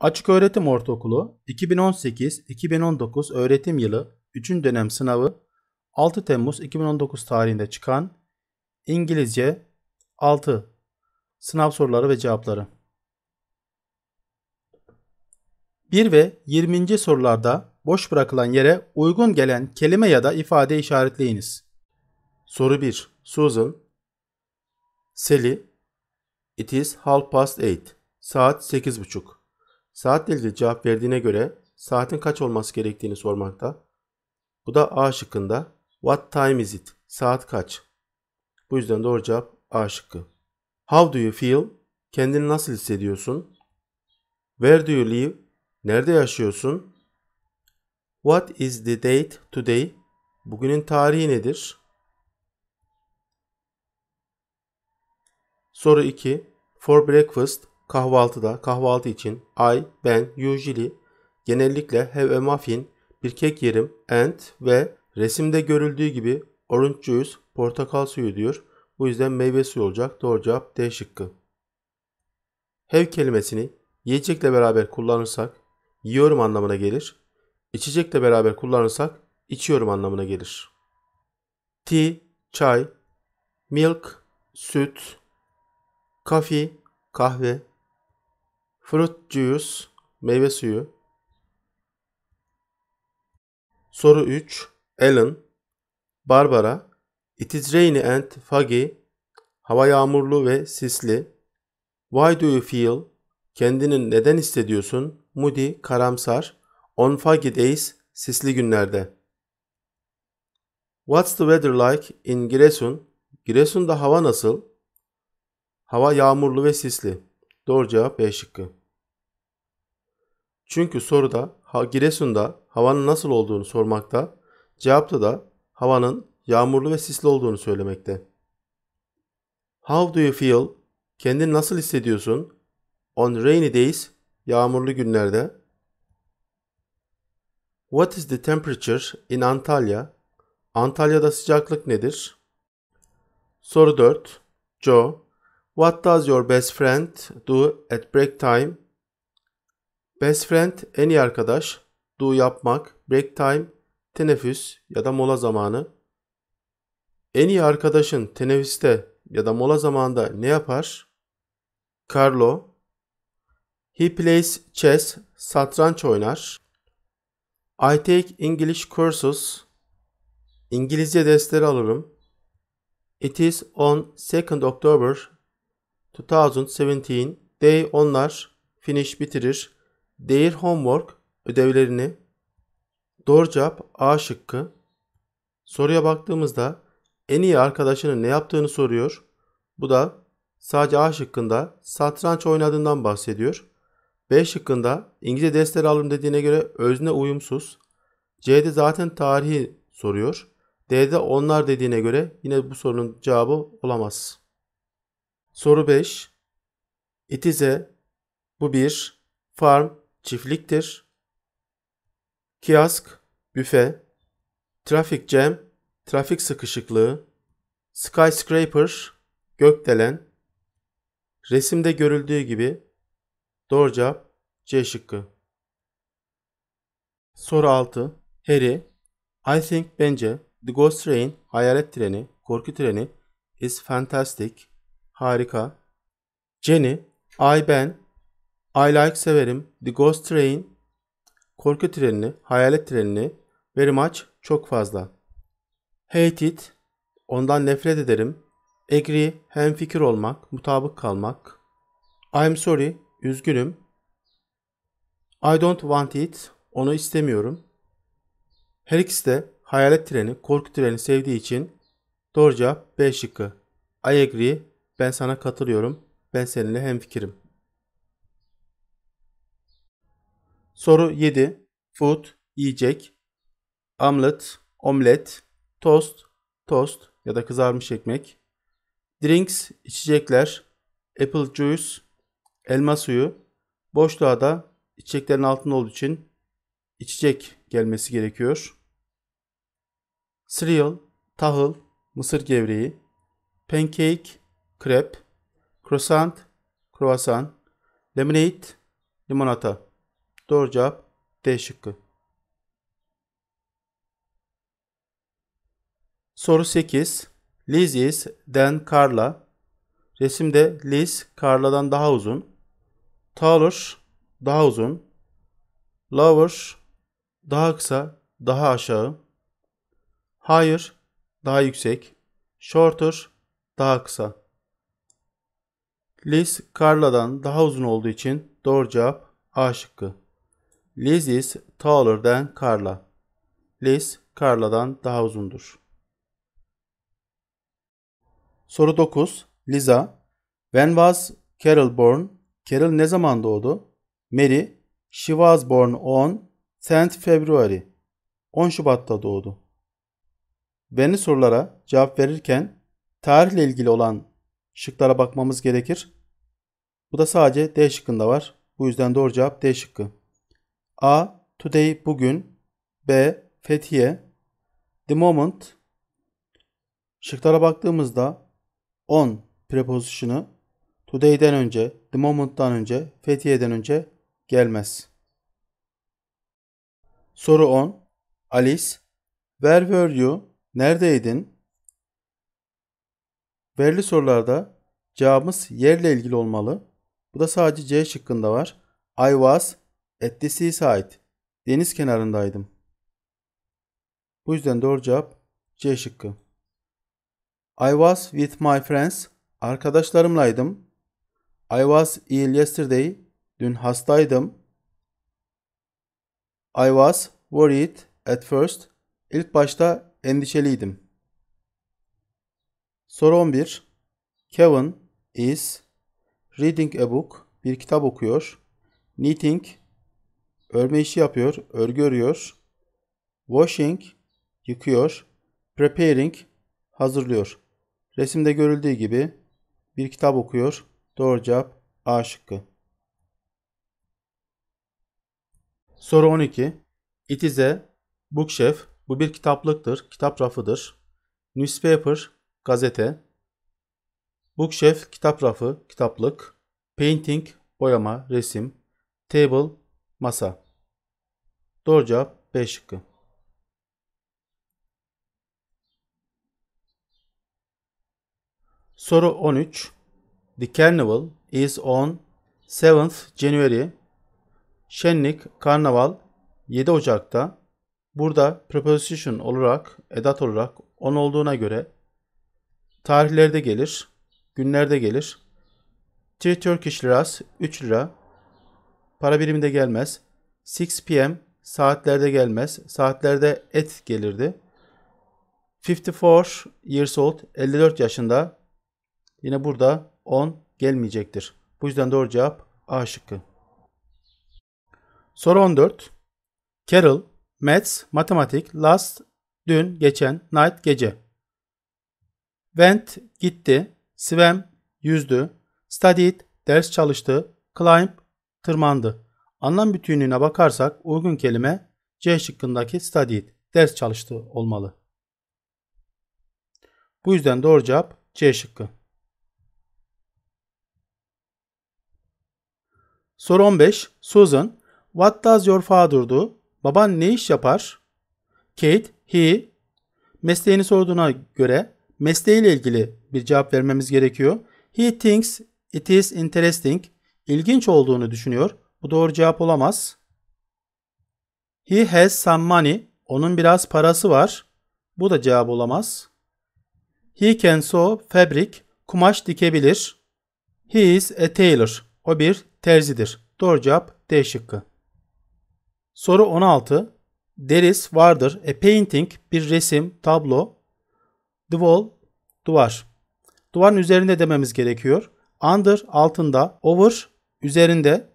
Açık Öğretim Ortaokulu 2018-2019 öğretim yılı 3. dönem sınavı 6 Temmuz 2019 tarihinde çıkan İngilizce 6 sınav soruları ve cevapları. 1 ve 20. sorularda boş bırakılan yere uygun gelen kelime ya da ifade işaretleyiniz. Soru 1. Susan Sally It is half past eight. Saat 8.30 Saat delice cevap verdiğine göre saatin kaç olması gerektiğini sormakta. Bu da A şıkkında What time is it? Saat kaç? Bu yüzden doğru cevap A şıkkı. How do you feel? Kendini nasıl hissediyorsun? Where do you live? Nerede yaşıyorsun? What is the date today? Bugünün tarihi nedir? Soru 2. For breakfast Kahvaltıda kahvaltı için I, ben, usually genellikle have a muffin, bir kek yerim, and ve resimde görüldüğü gibi orange juice, portakal suyu diyor. Bu yüzden meyve suyu olacak. Doğru cevap D şıkkı. Have kelimesini yiyecekle beraber kullanırsak yiyorum anlamına gelir. İçecekle beraber kullanırsak içiyorum anlamına gelir. Tea, çay, milk, süt, coffee kahve, Fruit juice, meyve suyu. Soru 3. Ellen, Barbara, It is rainy and foggy, hava yağmurlu ve sisli. Why do you feel, kendini neden hissediyorsun? Moody, karamsar. On foggy days, sisli günlerde. What's the weather like in Giresun? Giresun'da hava nasıl? Hava yağmurlu ve sisli. Doğru cevap B şıkkı. Çünkü soruda Giresun'da havanın nasıl olduğunu sormakta, cevapta da havanın yağmurlu ve sisli olduğunu söylemekte. How do you feel? Kendini nasıl hissediyorsun? On rainy days, yağmurlu günlerde. What is the temperature in Antalya? Antalya'da sıcaklık nedir? Soru 4. Joe What does your best friend do at break time? Best friend en iyi arkadaş. Do yapmak, break time, teneffüs ya da mola zamanı. En iyi arkadaşın teneffüste ya da mola zamanında ne yapar? Carlo. He plays chess, satranç oynar. I take English courses. İngilizce dersleri alırım. It is on 2nd October 2017. They onlar finish bitirir. Their homework ödevlerini. Doğru cevap A şıkkı. Soruya baktığımızda en iyi arkadaşının ne yaptığını soruyor. Bu da sadece A şıkkında satranç oynadığından bahsediyor. B şıkkında İngilizce dersleri alırım dediğine göre özne uyumsuz. C'de zaten tarihi soruyor. D'de onlar dediğine göre yine bu sorunun cevabı olamaz. Soru 5. İtize bu bir farm çiftliktir. Kiosk büfe. Traffic jam trafik sıkışıklığı. Skyscraper gökdelen. Resimde görüldüğü gibi doğru cevap C şıkkı. Soru 6. Harry, I think bence The Ghost Train, hayalet treni, korku treni is fantastic. Harika. Jenny, I Ben, I Like Severim, The Ghost Train, Korku Trenini, Hayalet Trenini, Very Much, Çok Fazla. Hate It, Ondan Nefret Ederim, Agree, hem fikir Olmak, Mutabık Kalmak, I'm Sorry, Üzgünüm, I Don't Want It, Onu istemiyorum. Her ikisi de Hayalet Treni, Korku Treni sevdiği için doğru cevap B şıkkı. I agree, ben sana katılıyorum. Ben seninle hemfikirim. Soru 7. Food, yiyecek. Omelet, omlet. Toast, tost ya da kızarmış ekmek. Drinks, içecekler. Apple juice, elma suyu. Boşluğa da içeceklerin altında olduğu için içecek gelmesi gerekiyor. Cereal, tahıl, mısır gevreği. Pancake, krep, croissant, croissant, lemonade, limonata. Doğru cevap D şıkkı. Soru 8. Liz is then Carla. Resimde Liz Carla'dan daha uzun. Taller daha uzun. Lower daha kısa, daha aşağı. Higher daha yüksek. Shorter daha kısa. Liz Carla'dan daha uzun olduğu için doğru cevap A şıkkı. Liz is taller than Carla. Liz Carla'dan daha uzundur. Soru 9. Liza. When was Carol born? Carol ne zaman doğdu? Mary. She was born on 10 February. 10 Şubat'ta doğdu. Beni sorulara cevap verirken tarihle ilgili olan şıklara bakmamız gerekir. Bu da sadece D şıkkında var. Bu yüzden doğru cevap D şıkkı. A. Today bugün. B. Fethiye. The moment. Şıklara baktığımızda on prepozisyonu today'den önce, the moment'tan önce, Fethiye'den önce gelmez. Soru 10. Alice, where were you? Neredeydin? Verili sorularda cevabımız yerle ilgili olmalı. Bu da sadece C şıkkında var. I was at the seaside. Deniz kenarındaydım. Bu yüzden doğru cevap C şıkkı. I was with my friends. Arkadaşlarımlaydım. I was ill yesterday. Dün hastaydım. I was worried at first. İlk başta endişeliydim. Soru 11. Kevin is Reading a book. Bir kitap okuyor. Knitting. Örme işi yapıyor. Örgü örüyor. Washing. Yıkıyor. Preparing. Hazırlıyor. Resimde görüldüğü gibi bir kitap okuyor. Doğru cevap A şıkkı. Soru 12. It is a bookshelf. Bu bir kitaplıktır, kitap rafıdır. Newspaper, gazete. Bookshelf kitap rafı, kitaplık. Painting boyama, resim. Table masa. Doğru cevap B şıkkı. Soru 13. The carnival is on 7th January. Şenlik, karnaval 7 Ocak'ta. Burada preposition olarak, edat olarak 10 olduğuna göre tarihlerde gelir günlerde gelir. Three Turkish liras 3 lira. Para birimi de gelmez. 6 p.m. saatlerde gelmez. Saatlerde et gelirdi. 54 years old 54 yaşında. Yine burada 10 gelmeyecektir. Bu yüzden doğru cevap A şıkkı. Soru 14. Carol, Maths, Matematik, Last, Dün, Geçen, Night, Gece. Went, Gitti, swam yüzdü, studied ders çalıştı, climb tırmandı. Anlam bütünlüğüne bakarsak uygun kelime C şıkkındaki studied ders çalıştı olmalı. Bu yüzden doğru cevap C şıkkı. Soru 15. Susan, what does your father do? Baban ne iş yapar? Kate, he. Mesleğini sorduğuna göre mesleğiyle ilgili bir cevap vermemiz gerekiyor. He thinks it is interesting. İlginç olduğunu düşünüyor. Bu doğru cevap olamaz. He has some money. Onun biraz parası var. Bu da cevap olamaz. He can sew fabric. Kumaş dikebilir. He is a tailor. O bir terzidir. Doğru cevap D şıkkı. Soru 16. There is vardır a painting bir resim, tablo The wall, duvar. Duvarın üzerinde dememiz gerekiyor. Under, altında. Over, üzerinde.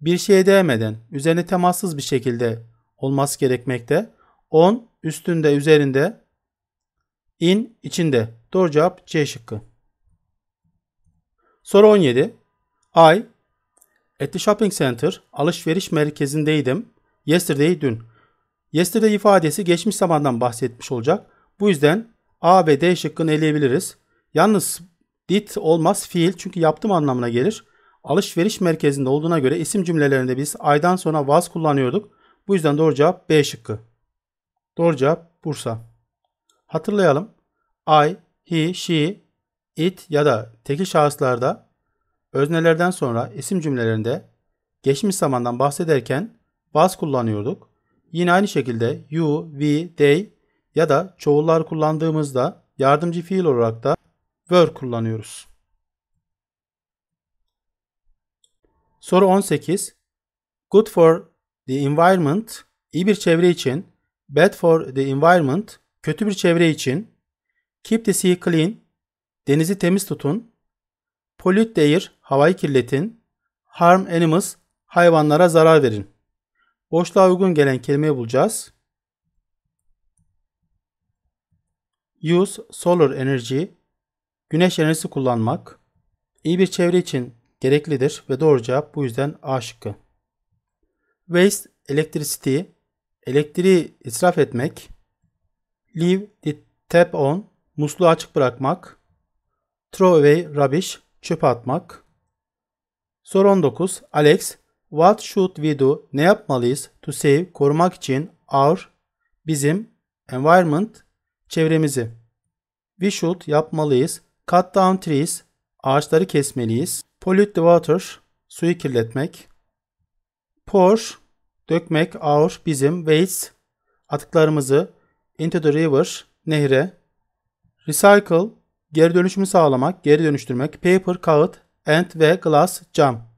Bir şeye değmeden, üzerine temassız bir şekilde olması gerekmekte. On, üstünde, üzerinde. In, içinde. Doğru cevap C şıkkı. Soru 17. I, at the shopping center, alışveriş merkezindeydim. Yesterday, dün. Yesterday ifadesi geçmiş zamandan bahsetmiş olacak. Bu yüzden A ve D şıkkını eleyebiliriz. Yalnız did olmaz fiil çünkü yaptım anlamına gelir. Alışveriş merkezinde olduğuna göre isim cümlelerinde biz aydan sonra was kullanıyorduk. Bu yüzden doğru cevap B şıkkı. Doğru cevap Bursa. Hatırlayalım. I, he, she, it ya da tekil şahıslarda öznelerden sonra isim cümlelerinde geçmiş zamandan bahsederken was kullanıyorduk. Yine aynı şekilde you, we, they ya da çoğullar kullandığımızda yardımcı fiil olarak da were kullanıyoruz. Soru 18. Good for the environment iyi bir çevre için, bad for the environment kötü bir çevre için, keep the sea clean denizi temiz tutun, pollute the air havayı kirletin, harm animals hayvanlara zarar verin. Boşluğa uygun gelen kelimeyi bulacağız. Use solar energy, güneş enerjisi kullanmak iyi bir çevre için gereklidir ve doğru cevap bu yüzden A şıkkı. Waste electricity, elektriği israf etmek. Leave the tap on, musluğu açık bırakmak. Throw away rubbish, çöp atmak. Soru 19. Alex, what should we do? Ne yapmalıyız to save, korumak için our, bizim, environment, çevremizi. We should yapmalıyız. Cut down trees ağaçları kesmeliyiz. Pollute the water suyu kirletmek. Pour dökmek our bizim waste atıklarımızı into the river nehre. Recycle geri dönüşümü sağlamak, geri dönüştürmek. Paper kağıt and ve glass cam.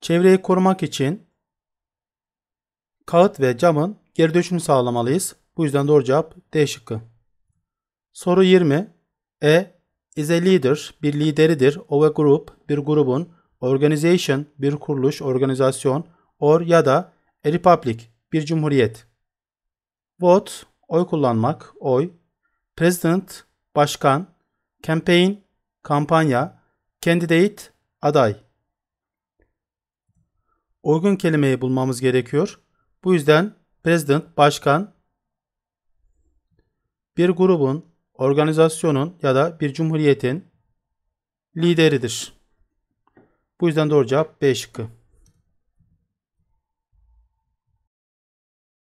Çevreyi korumak için kağıt ve camın geri dönüşümü sağlamalıyız. Bu yüzden doğru cevap D şıkkı. Soru 20. E is a leader, bir lideridir of a group, bir grubun, organization, bir kuruluş, organizasyon, or ya da a republic, bir cumhuriyet. Vote, oy kullanmak, oy. President, başkan. Campaign, kampanya. Candidate, aday. Uygun kelimeyi bulmamız gerekiyor. Bu yüzden president, başkan, bir grubun, organizasyonun ya da bir cumhuriyetin lideridir. Bu yüzden doğru cevap B şıkkı.